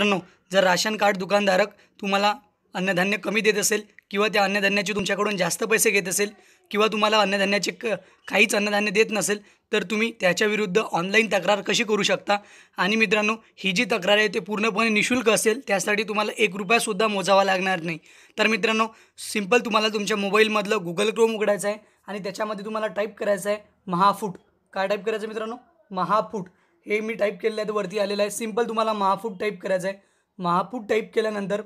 मित्रांनो जर ration card दुकानधारक तुम्हाला अन्नधान्य कमी देत असेल किंवा त्या अन्नधान्याचे तुमच्याकडून जास्त पैसे घेत असेल किंवा तुम्हाला अन्नधान्याचे क काहीच अन्नधान्य देत नसेल तर तुम्ही त्याच्याविरुद्ध ऑनलाईन तक्रार कशी करू शकता आणि मित्रांनो ही जी तक्रार आहे ते पूर्णपणे निशुल्क असेल त्यासाठी तुम्हाला एक रुपयासुद्धा मोजावा लागणार नाही तर मित्रांनो सिंपल तुम्हाला तुमच्या मोबाईलमधलं गुगल क्रोम उघडायचं आहे आणि त्याच्यामध्ये तुम्हाला टाईप करायचं आहे महाफूट काय टाईप करायचं मित्रांनो महाफूट हे मी टाईप केलेलं आहे तर वरती आलेलं आहे सिम्पल तुम्हाला महाफूट टाईप करायचं आहे महापूट टाईप केल्यानंतर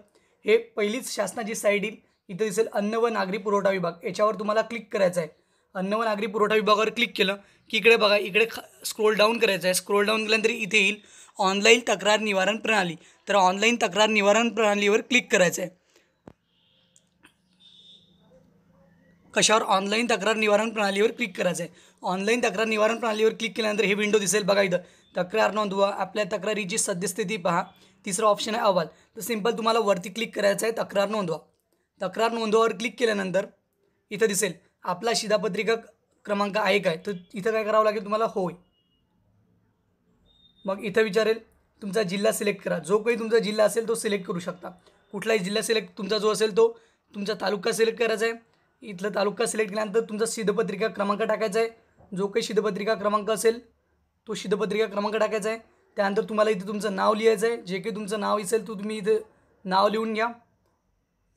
हे पहिलीच शासनाची साईड येईल इथं दिसेल अन्न व नागरी पुरवठा विभाग याच्यावर तुम्हाला क्लिक करायचं आहे अन्न व नागरी पुरवठा विभागावर क्लिक केलं की इकडे बघा इकडे स्क्रोल डाऊन करायचं आहे स्क्रोल डाऊन केल्यानंतर इथे येईल ऑनलाईन तक्रार निवारण प्रणाली तर ऑनलाईन तक्रार निवारण प्रणालीवर क्लिक करायचं आहे कशावर ऑनलाईन तक्रार निवारण प्रणालीवर क्लिक करायचं आहे ऑनलाईन तक्रार निवारण प्रणालीवर क्लिक केल्यानंतर हे विंडो दिसेल बघा इथं तक्रार नोंदवा आपल्या तक्रारीची सद्यस्थिती पहा तिसरा ऑप्शन आहे अहवाल तर सिंपल तुम्हाला वरती क्लिक करायचं आहे तक्रार नोंदवा तक्रार नोंदवावर क्लिक केल्यानंतर इथं दिसेल आपला शिधापत्रिका क्रमांक आहे काय तर इथं काय करावं लागेल तुम्हाला होय मग इथं विचारेल तुमचा जिल्हा सिलेक्ट करा जो काही तुमचा जिल्हा असेल तो सिलेक्ट करू शकता कुठलाही जिल्हा सिलेक्ट तुमचा जो असेल तो तुमचा तालुका सिलेक्ट करायचा आहे इथलं तालुका सिलेक्ट केल्यानंतर तुमचा शिधपत्रिका क्रमांक टाकायचा आहे जो काही शिधपत्रिका क्रमांक असेल तो शिधपत्रिका क्रमांक टाकायचा आहे त्यानंतर तुम्हाला इथे तुमचं नाव लिहायचं आहे जे काही तुमचं नाव असेल तो तुम्ही इथं नाव लिहून घ्या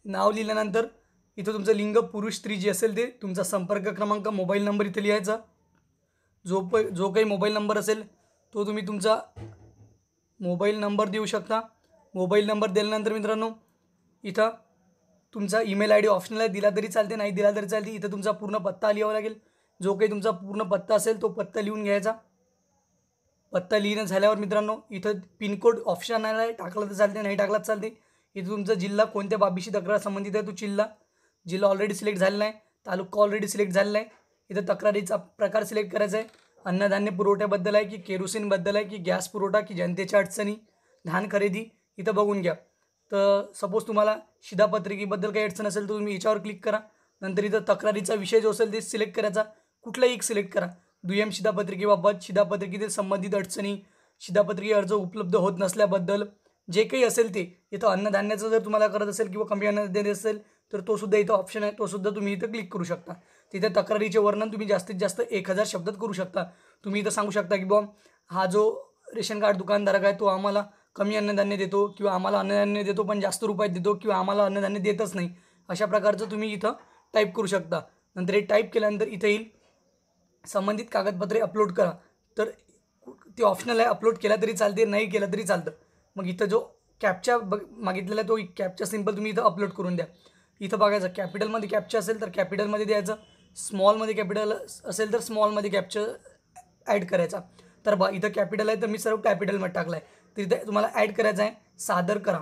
नाव लिहिल्यानंतर इथं तुमचं लिंग पुरुष स्त्री जी असेल ते तुमचा संपर्क क्रमांक मोबाईल नंबर इथं लिहायचा जो प जो काही मोबाईल नंबर असेल तो तुम्ही तुमचा मोबाईल नंबर देऊ शकता मोबाईल नंबर दिल्यानंतर मित्रांनो इथं तुमचा ईमेल आय डी आहे दिला तरी चालते नाही दिला तरी चालते इथं तुमचा पूर्ण पत्ता लिहावा लागेल जो काही तुमचा पूर्ण पत्ता असेल तो पत्ता लिहून घ्यायचा पत्ता लिहिणं झाल्यावर मित्रांनो इथं पिनकोड ऑप्शन आहे टाकला तर चालते नाही टाकला चालते इथं तुमचा जिल्हा कोणत्या बाबीशी तक्रार संबंधित आहे तो जिल्हा जिल्हा ऑलरेडी सिलेक्ट झालेला आहे तालुका ऑलरेडी सिलेक्ट झालेला आहे इथं तक्रारीचा प्रकार सिलेक्ट करायचा आहे अन्नधान्य पुरवठ्याबद्दल आहे की केरोसिनबद्दल आहे की गॅस पुरवठा की जनतेच्या अडचणी धान खरेदी इथं बघून घ्या तर सपोज तुम्हाला शिधापत्रिकेबद्दल काही अडचण असेल तर तुम्ही याच्यावर क्लिक करा नंतर इथं तक्रारीचा विषय जो असेल ते सिलेक्ट करायचा कुठलाही एक सिलेक्ट करा दुय्यम शिधापत्रिकेबाबत शिधापत्रिकेतील संबंधित अडचणी शिधापत्रिके अर्ज उपलब्ध होत नसल्याबद्दल जे काही असेल ते इथं अन्नधान्याचं जर तुम्हाला करत असेल किंवा कमी अन्नधान्य असेल तर तो सुद्धा इथं ऑप्शन आहे तो सुद्धा तुम्ही इथं क्लिक करू शकता तिथे तक्रारीचे वर्णन तुम्ही जास्तीत जास्त एक हजार शब्दात करू शकता तुम्ही इथं सांगू शकता की बॉ हा जो रेशन कार्ड दुकानधारक आहे तो आम्हाला कमी अन्नधान्य देतो किंवा आम्हाला अन्नधान्य देतो पण जास्त रुपयात देतो किंवा आम्हाला अन्नधान्य देतच नाही अशा प्रकारचं तुम्ही इथं टाईप करू शकता नंतर हे टाईप केल्यानंतर इथं येईल संबंधित कागदपत्रे अपलोड करा तर ते ऑप्शनल आहे अपलोड केला तरी चालते नाही केलं तरी चालतं मग इथं जो कॅपच्या बघ मागितलेला तो कॅपच्या सिम्पल तुम्ही इथं अपलोड करून द्या इथं बघायचं कॅपिटलमध्ये कॅप्चर असेल तर कॅपिटलमध्ये द्यायचं स्मॉलमध्ये कॅपिटल असेल तर स्मॉलमध्ये कॅप्चर ॲड करायचा तर बा इथं कॅपिटल आहे तर मी सर्व कॅपिटलमध्ये टाकला आहे तिथे तुम्हाला ॲड करायचं आहे सादर करा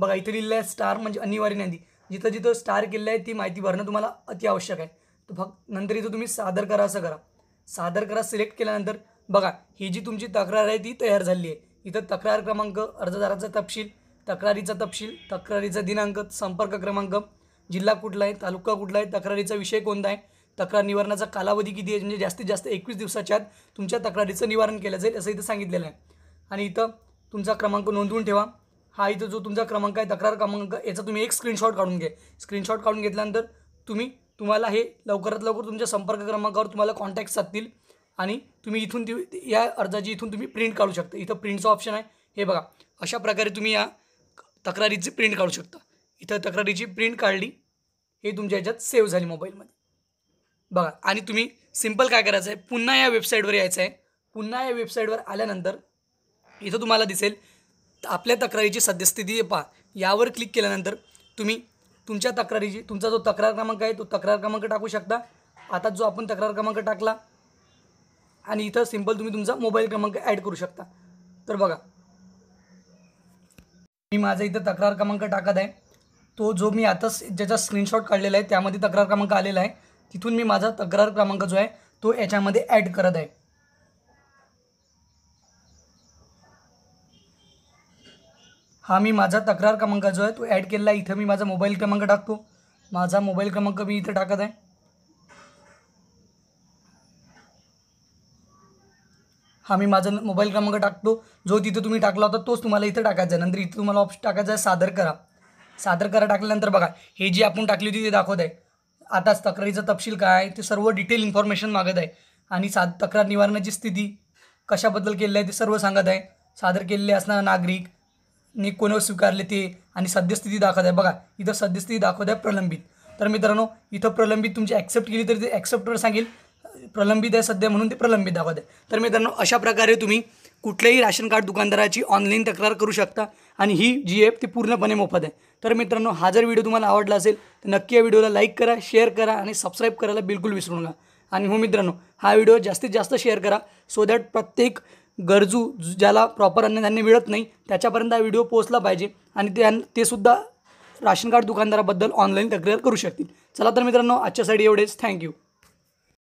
बघा इथे लिहिलं आहे स्टार म्हणजे अनिवार्य नाही जिथं जिथं स्टार केलेलं आहे ती माहिती भरणं तुम्हाला अति आवश्यक आहे तर फक्त नंतर इथं तुम्ही सादर करा असं करा सादर करा सिलेक्ट केल्यानंतर बघा ही जी तुमची तक्रार आहे ती तयार झाली आहे इथं तक्रार क्रमांक अर्जदाराचा तपशील तक्रारीचा तपशील तक्रारीचा दिनांक संपर्क क्रमांक जिल्हा कुठला आहे तालुका कुठला आहे तक्रारीचा विषय कोणता आहे तक्रार निवारणाचा कालावधी किती आहे म्हणजे जास्तीत जास्त एकवीस दिवसाच्या आत तुमच्या तक्रारीचं निवारण केलं जाईल असं इथं सांगितलेलं आहे आणि इथं तुमचा क्रमांक नोंदवून ठेवा हा इथं जो तुमचा क्रमांक आहे तक्रार क्रमांक याचा तुम्ही एक स्क्रीनशॉट काढून घ्या स्क्रीनशॉट काढून घेतल्यानंतर तुम्ही तुम्हाला हे लवकरात लवकर तुमच्या संपर्क क्रमांकावर तुम्हाला कॉन्टॅक्ट साधतील आणि तुम्ही इथून ती या अर्जाची इथून तुम्ही प्रिंट काढू शकता इथं प्रिंटचं ऑप्शन आहे हे बघा अशा प्रकारे तुम्ही या तक्रारीची प्रिंट काढू शकता इथं तक्रारीची प्रिंट काढली हे तुमच्या ह्याच्यात सेव्ह झाली मोबाईलमध्ये बघा आणि तुम्ही सिम्पल काय करायचं आहे पुन्हा या वेबसाईटवर यायचं आहे पुन्हा या वेबसाईटवर आल्यानंतर इथं तुम्हाला दिसेल आपल्या तक्रारीची सद्यस्थिती पहा यावर क्लिक केल्यानंतर तुम्ही तुमच्या तक्रारीची तुमचा जो तक्रार क्रमांक आहे तो तक्रार क्रमांक टाकू शकता आता जो आपण तक्रार क्रमांक टाकला आणि इथं सिंपल तुम्ही तुमचा मोबाईल क्रमांक ॲड करू शकता तर बघा मी माझा इथं तक्रार क्रमांक टाकत आहे तो जो मी आता ज्याचा स्क्रीनशॉट काढलेला आहे त्यामध्ये तक्रार क्रमांक आलेला आहे तिथून मी माझा तक्रार क्रमांक जो आहे तो याच्यामध्ये ॲड करत आहे हा मी माझा तक्रार क्रमांक जो आहे तो ॲड केलेला आहे इथं मी माझा मोबाईल क्रमांक टाकतो माझा मोबाईल क्रमांक मी इथं टाकत आहे हा मी माझा मोबाईल क्रमांक टाकतो जो तिथं तुम्ही टाकला होता तोच तुम्हाला इथं टाकायचा आहे नंतर इथं तुम्हाला ऑप्शन टाकायचा आहे सादर करा सादर करा टाकल्यानंतर बघा हे जी आपण टाकली होती ते दाखवत आहे आता तक्रारीचा तपशील काय ते सर्व डिटेल इन्फॉर्मेशन मागत आहे आणि सा तक्रार निवारणाची स्थिती कशाबद्दल केलेलं आहे ते सर्व सांगत आहे सादर केलेले असणारा नागरिक नी कोणावर स्वीकारले ते आणि सद्यस्थिती दाखवत आहे बघा इथं सद्यस्थिती दाखवत आहे प्रलंबित तर मित्रांनो इथं प्रलंबित तुमची ॲक्सेप्ट केली तरी ते ॲक्सेप्टवर सांगेल प्रलंबित आहे सध्या म्हणून ते प्रलंबित दाखवत आहे तर मित्रांनो अशा प्रकारे तुम्ही कुठल्याही राशन कार्ड दुकानदाराची ऑनलाईन तक्रार करू शकता आणि ही जी ॲप ती पूर्णपणे मोफत आहे तर मित्रांनो हा जर व्हिडिओ तुम्हाला आवडला असेल तर नक्की या व्हिडिओला लाईक करा शेअर करा आणि सबस्क्राईब करायला बिलकुल विसरू नका आणि हो मित्रांनो हा व्हिडिओ जास्तीत जास्त शेअर करा सो दॅट प्रत्येक गरजू ज्याला प्रॉपर अन्नधान्य मिळत नाही त्याच्यापर्यंत हा व्हिडिओ पोहोचला पाहिजे आणि ते ते सुद्धा राशन कार्ड दुकानदाराबद्दल ऑनलाईन तक्रार करू शकतील चला तर मित्रांनो आजच्यासाठी एवढेच थँक्यू